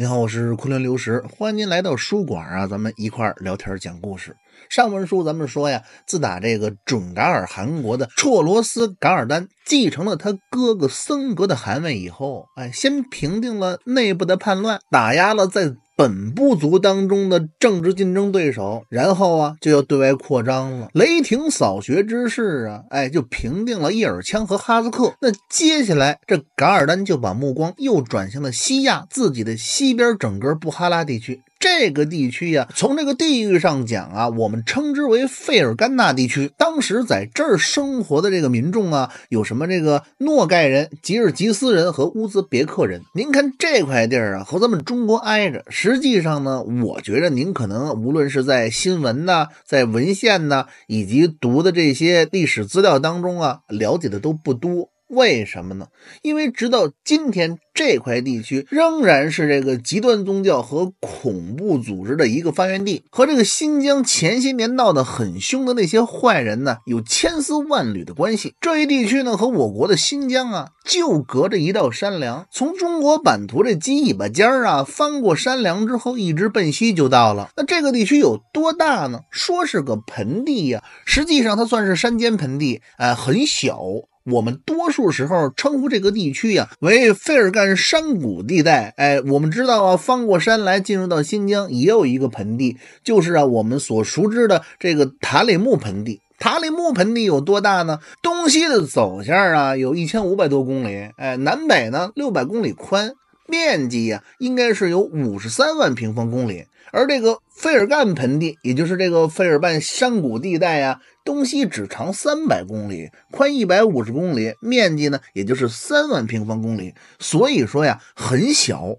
你好，我是昆仑流石，欢迎您来到书馆啊，咱们一块儿聊天讲故事。上文书咱们说呀，自打这个准噶尔汗国的绰罗斯噶尔丹继承了他哥哥森格的汗位以后，哎，先平定了内部的叛乱，打压了在。本部族当中的政治竞争对手，然后啊就要对外扩张了。雷霆扫学之势啊，哎，就平定了伊尔羌和哈萨克。那接下来这噶尔丹就把目光又转向了西亚，自己的西边整个布哈拉地区。这个地区呀，从这个地域上讲啊，我们称之为费尔干纳地区。当时在这儿生活的这个民众啊，有什么这个诺盖人、吉尔吉斯人和乌兹别克人。您看这块地儿啊，和咱们中国挨着。实际上呢，我觉着您可能无论是在新闻呐，在文献呐，以及读的这些历史资料当中啊，了解的都不多。为什么呢？因为直到今天，这块地区仍然是这个极端宗教和恐怖组织的一个发源地，和这个新疆前些年闹得很凶的那些坏人呢，有千丝万缕的关系。这一地区呢，和我国的新疆啊，就隔着一道山梁，从中国版图这鸡尾巴尖儿啊，翻过山梁之后，一直奔西就到了。那这个地区有多大呢？说是个盆地呀，实际上它算是山间盆地，哎，很小。我们多数时候称呼这个地区呀为费尔干山谷地带。哎，我们知道啊，翻过山来进入到新疆也有一个盆地，就是啊我们所熟知的这个塔里木盆地。塔里木盆地有多大呢？东西的走向啊有一千五百多公里，哎，南北呢六百公里宽，面积呀应该是有五十三万平方公里。而这个费尔干盆地，也就是这个费尔干山谷地带呀。东西只长三百公里，宽一百五十公里，面积呢，也就是三万平方公里。所以说呀，很小。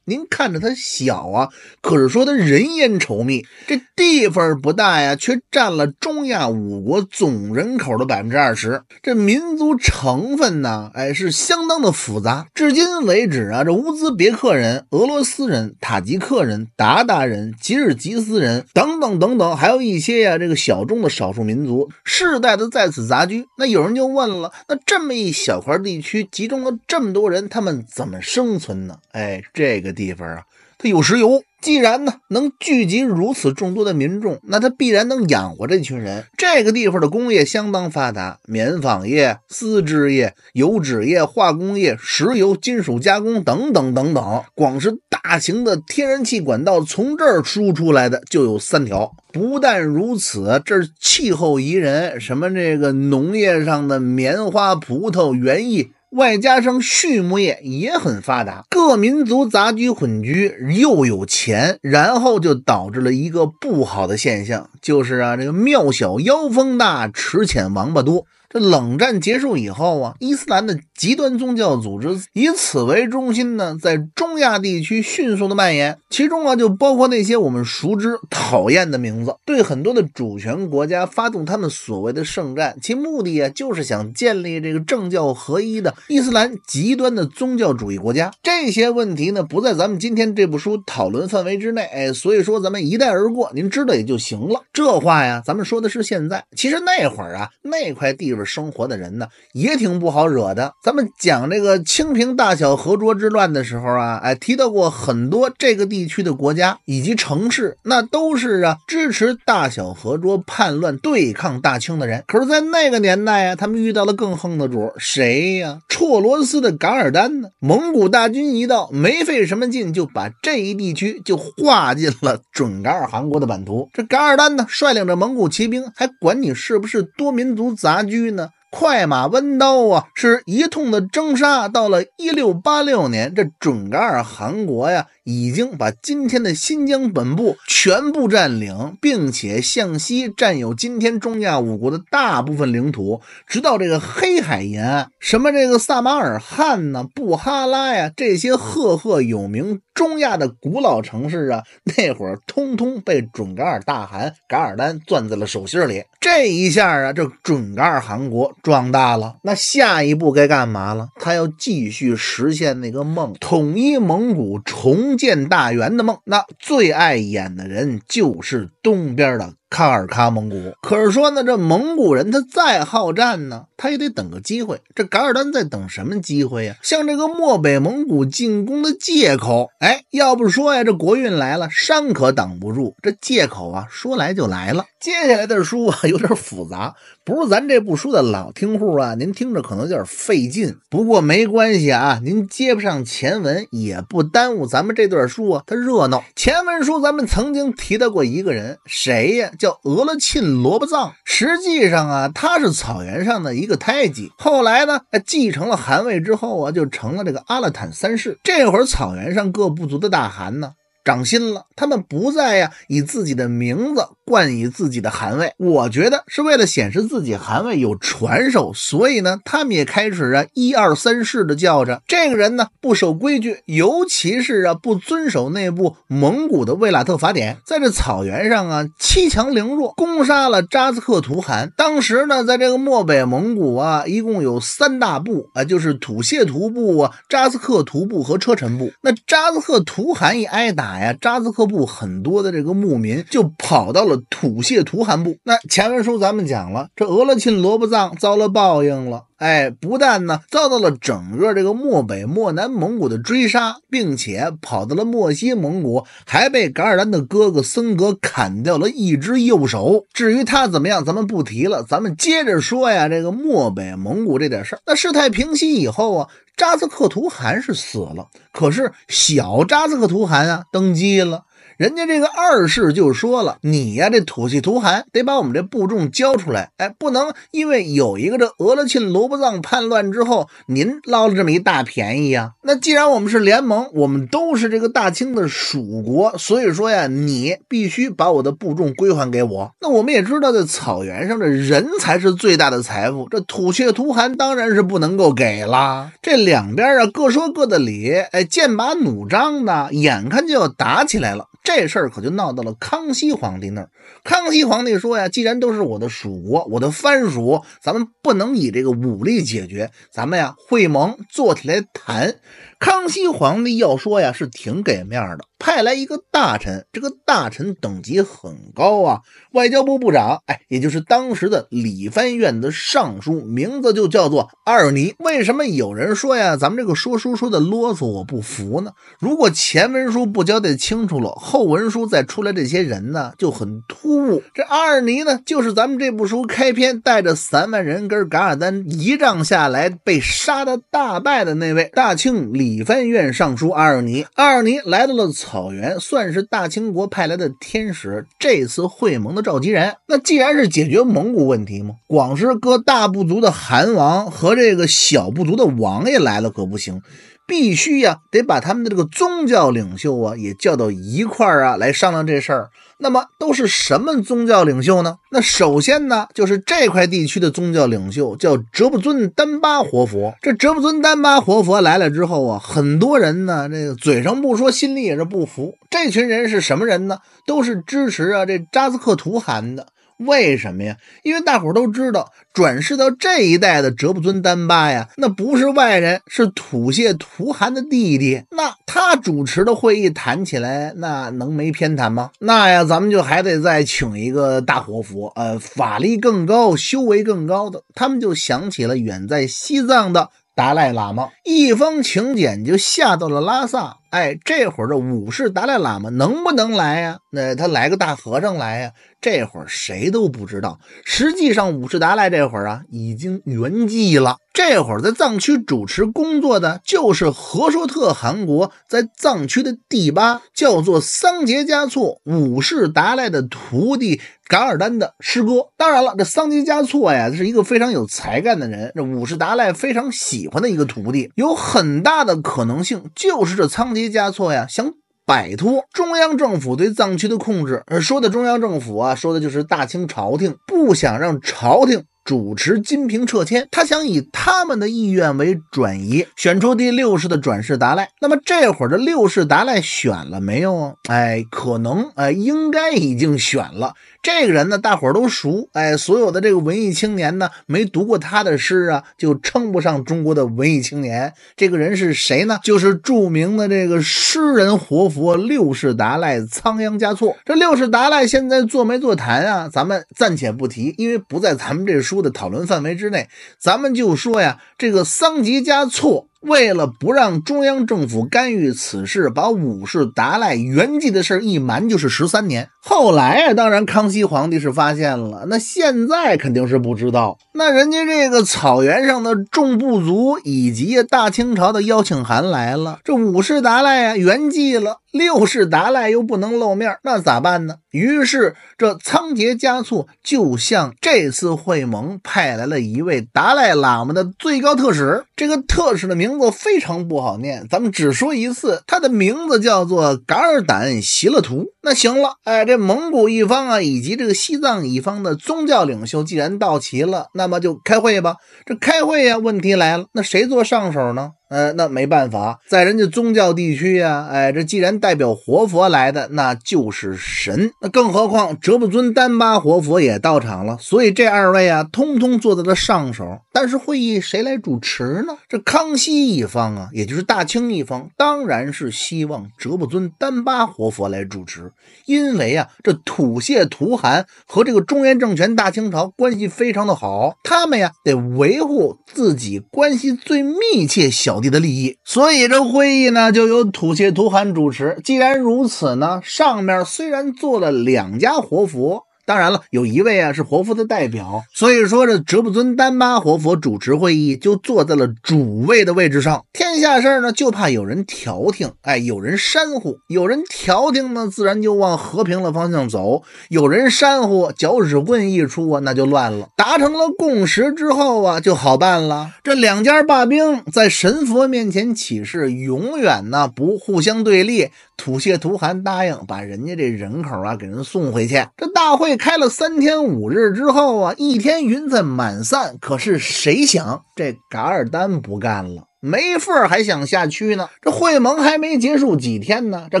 您看着它小啊，可是说它人烟稠密，这地方不大呀，却占了中亚五国总人口的百分之二十。这民族成分呢，哎，是相当的复杂。至今为止啊，这乌兹别克人、俄罗斯人、塔吉克人、鞑靼人、吉尔吉斯人等等等等，还有一些呀，这个小众的少数民族，世代的在此杂居。那有人就问了，那这么一小块地区集中了这么多人，他们怎么生存呢？哎，这个。地方啊，它有石油。既然呢能聚集如此众多的民众，那它必然能养活这群人。这个地方的工业相当发达，棉纺业、丝织业、油脂业、化工业、石油、金属加工等等等等。光是大型的天然气管道从这儿输出来的就有三条。不但如此，这儿气候宜人，什么这个农业上的棉花、葡萄、园艺。外加上畜牧业也很发达，各民族杂居混居，又有钱，然后就导致了一个不好的现象，就是啊，这个庙小妖风大，池浅王八多。冷战结束以后啊，伊斯兰的极端宗教组织以此为中心呢，在中亚地区迅速的蔓延，其中啊就包括那些我们熟知讨厌的名字，对很多的主权国家发动他们所谓的圣战，其目的啊就是想建立这个政教合一的伊斯兰极端的宗教主义国家。这些问题呢不在咱们今天这部书讨论范围之内，哎，所以说咱们一带而过，您知道也就行了。这话呀，咱们说的是现在，其实那会儿啊，那块地方。生活的人呢，也挺不好惹的。咱们讲这个清平大小和卓之乱的时候啊，哎，提到过很多这个地区的国家以及城市，那都是啊支持大小和卓叛乱对抗大清的人。可是，在那个年代啊，他们遇到了更横的主，谁呀？绰罗斯的噶尔丹呢？蒙古大军一到，没费什么劲就把这一地区就划进了准噶尔汗国的版图。这噶尔丹呢，率领着蒙古骑兵，还管你是不是多民族杂居。快马弯刀啊，是一通的征杀。到了一六八六年，这准噶尔汗国呀。已经把今天的新疆本部全部占领，并且向西占有今天中亚五国的大部分领土，直到这个黑海沿岸，什么这个撒马尔汗呐，布哈拉呀，这些赫赫有名中亚的古老城市啊，那会儿通通被准噶尔大汗噶尔丹攥在了手心里。这一下啊，这准噶尔汗国壮大了。那下一步该干嘛了？他要继续实现那个梦，统一蒙古，重。建大员的梦，那最爱演的人就是东边的。喀尔喀蒙古，可是说呢，这蒙古人他再好战呢，他也得等个机会。这噶尔丹在等什么机会呀？像这个漠北蒙古进攻的借口。哎，要不说呀，这国运来了，山可挡不住，这借口啊，说来就来了。接下来的书啊，有点复杂，不是咱这部书的老听户啊，您听着可能有点费劲。不过没关系啊，您接不上前文也不耽误咱们这段书啊，它热闹。前文书咱们曾经提到过一个人，谁呀？叫额勒沁罗卜藏，实际上啊，他是草原上的一个胎记。后来呢，继承了汗位之后啊，就成了这个阿勒坦三世。这会儿，草原上各部族的大汗呢？长心了，他们不再呀以自己的名字冠以自己的汗位。我觉得是为了显示自己汗位有传授，所以呢，他们也开始啊一二三世的叫着。这个人呢不守规矩，尤其是啊不遵守内部蒙古的卫拉特法典，在这草原上啊欺强凌弱，攻杀了扎斯克图汗。当时呢，在这个漠北蒙古啊，一共有三大部啊，就是土谢图部啊、扎斯克图部和车臣部。那扎斯克图汗一挨打。扎兹克部很多的这个牧民就跑到了土谢图汗部。那前文书咱们讲了，这俄勒沁罗卜藏遭了报应了。哎，不但呢遭到了整个这个漠北、漠南蒙古的追杀，并且跑到了漠西蒙古，还被噶尔丹的哥哥森格砍掉了一只右手。至于他怎么样，咱们不提了。咱们接着说呀，这个漠北蒙古这点事儿。那事态平息以后啊，扎斯克图汗是死了，可是小扎斯克图汗啊登基了。人家这个二世就说了：“你呀，这土气图寒，得把我们这部众交出来，哎，不能因为有一个这俄罗斯罗卜藏叛乱之后，您捞了这么一大便宜啊。那既然我们是联盟，我们都是这个大清的属国，所以说呀，你必须把我的部众归还给我。那我们也知道，在草原上，这人才是最大的财富，这土气图寒当然是不能够给啦。这两边啊，各说各的理，哎，剑拔弩张的，眼看就要打起来了。”这事儿可就闹到了康熙皇帝那儿。康熙皇帝说呀：“既然都是我的属国，我的藩属，咱们不能以这个武力解决，咱们呀会盟坐起来谈。”康熙皇帝要说呀是挺给面的，派来一个大臣，这个大臣等级很高啊，外交部部长，哎，也就是当时的礼藩院的尚书，名字就叫做二尼。为什么有人说呀，咱们这个说书说的啰嗦，我不服呢？如果前文书不交代清楚了，后后文书再出来，这些人呢就很突兀。这阿尔尼呢，就是咱们这部书开篇带着三万人跟噶尔丹一仗下来被杀的大败的那位大清礼藩院尚书阿尔尼。阿尔尼来到了草原，算是大清国派来的天使，这次会盟的召集人。那既然是解决蒙古问题嘛，光是搁大部族的韩王和这个小部族的王爷来了可不行，必须呀得把他们的这个宗教领袖啊也叫到一块。二啊，来商量这事儿。那么都是什么宗教领袖呢？那首先呢，就是这块地区的宗教领袖叫哲布尊丹巴活佛。这哲布尊丹巴活佛来了之后啊，很多人呢，这个嘴上不说，心里也是不服。这群人是什么人呢？都是支持啊这扎斯克图汗的。为什么呀？因为大伙都知道，转世到这一代的哲布尊丹巴呀，那不是外人，是土谢图汗的弟弟。那他主持的会议谈起来，那能没偏袒吗？那呀，咱们就还得再请一个大活佛，呃，法力更高、修为更高的。他们就想起了远在西藏的达赖喇嘛，一封请柬就下到了拉萨。哎，这会儿这五世达赖喇嘛能不能来呀？那他来个大和尚来呀？这会儿谁都不知道，实际上五世达赖这会儿啊已经圆寂了。这会儿在藏区主持工作的就是和硕特汗国在藏区的第八，叫做桑杰加措，五世达赖的徒弟噶尔丹的师哥。当然了，这桑杰加措呀是一个非常有才干的人，这五世达赖非常喜欢的一个徒弟，有很大的可能性就是这桑杰加措呀想。摆脱中央政府对藏区的控制，而说的中央政府啊，说的就是大清朝廷。不想让朝廷主持金平撤迁，他想以他们的意愿为转移，选出第六世的转世达赖。那么这会儿的六世达赖选了没有？哎，可能哎，应该已经选了。这个人呢，大伙儿都熟，哎，所有的这个文艺青年呢，没读过他的诗啊，就称不上中国的文艺青年。这个人是谁呢？就是著名的这个诗人活佛六世达赖仓央嘉措。这六世达赖现在坐没坐坛啊？咱们暂且不提，因为不在咱们这书的讨论范围之内。咱们就说呀，这个桑吉嘉措。为了不让中央政府干预此事，把五世达赖圆寂的事一瞒就是十三年。后来啊，当然康熙皇帝是发现了，那现在肯定是不知道。那人家这个草原上的众部族以及大清朝的邀请函来了，这五世达赖啊圆寂了。六世达赖又不能露面，那咋办呢？于是这仓颉加措就向这次会盟派来了一位达赖喇嘛的最高特使。这个特使的名字非常不好念，咱们只说一次，他的名字叫做噶尔胆席勒图。那行了，哎，这蒙古一方啊，以及这个西藏一方的宗教领袖既然到齐了，那么就开会吧。这开会呀，问题来了，那谁做上手呢？呃，那没办法，在人家宗教地区呀，哎，这既然代表活佛来的，那就是神。那更何况哲布尊丹巴活佛也到场了，所以这二位啊，通通坐在了上首。但是会议谁来主持呢？这康熙一方啊，也就是大清一方，当然是希望哲布尊丹巴活佛来主持，因为啊，这土谢图汗和这个中原政权大清朝关系非常的好，他们呀得维护自己关系最密切小。的利益，所以这会议呢，就由吐谢图汗主持。既然如此呢，上面虽然做了两家活佛。当然了，有一位啊是活佛的代表，所以说这哲布尊丹巴活佛主持会议，就坐在了主位的位置上。天下事儿呢就怕有人调停，哎，有人煽乎，有人调停呢，自然就往和平的方向走；有人煽乎，脚趾棍一出啊，那就乱了。达成了共识之后啊，就好办了。这两家罢兵，在神佛面前起誓，永远呢不互相对立。吐谢图汗答应把人家这人口啊给人送回去。这大会。开了三天五日之后啊，一天云彩满散。可是谁想这噶尔丹不干了，没份儿还想下去呢？这会盟还没结束几天呢，这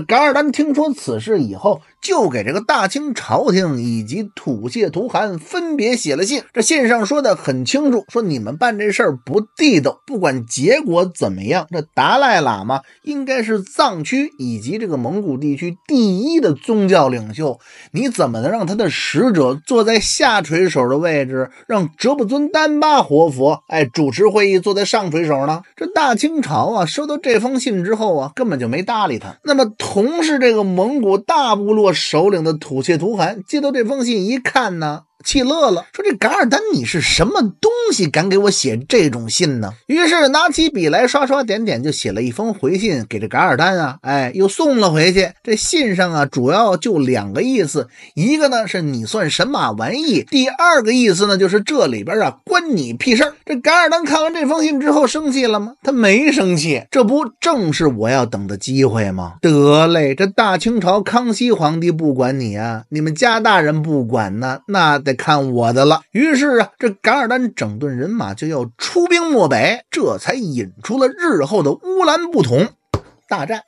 噶尔丹听说此事以后。就给这个大清朝廷以及土谢图汗分别写了信，这信上说的很清楚，说你们办这事儿不地道，不管结果怎么样，这达赖喇嘛应该是藏区以及这个蒙古地区第一的宗教领袖，你怎么能让他的使者坐在下垂手的位置，让哲布尊丹巴活佛，哎，主持会议坐在上垂手呢？这大清朝啊，收到这封信之后啊，根本就没搭理他。那么，同是这个蒙古大部落。首领的土谢图汗接到这封信一看呢。气乐了，说：“这噶尔丹，你是什么东西，敢给我写这种信呢？”于是拿起笔来，刷刷点点，就写了一封回信给这噶尔丹啊，哎，又送了回去。这信上啊，主要就两个意思：一个呢是你算神马玩意；第二个意思呢就是这里边啊关你屁事儿。这噶尔丹看完这封信之后，生气了吗？他没生气，这不正是我要等的机会吗？得嘞，这大清朝康熙皇帝不管你啊，你们家大人不管呢，那得。看我的了！于是啊，这噶尔丹整顿人马，就要出兵漠北，这才引出了日后的乌兰布统大战。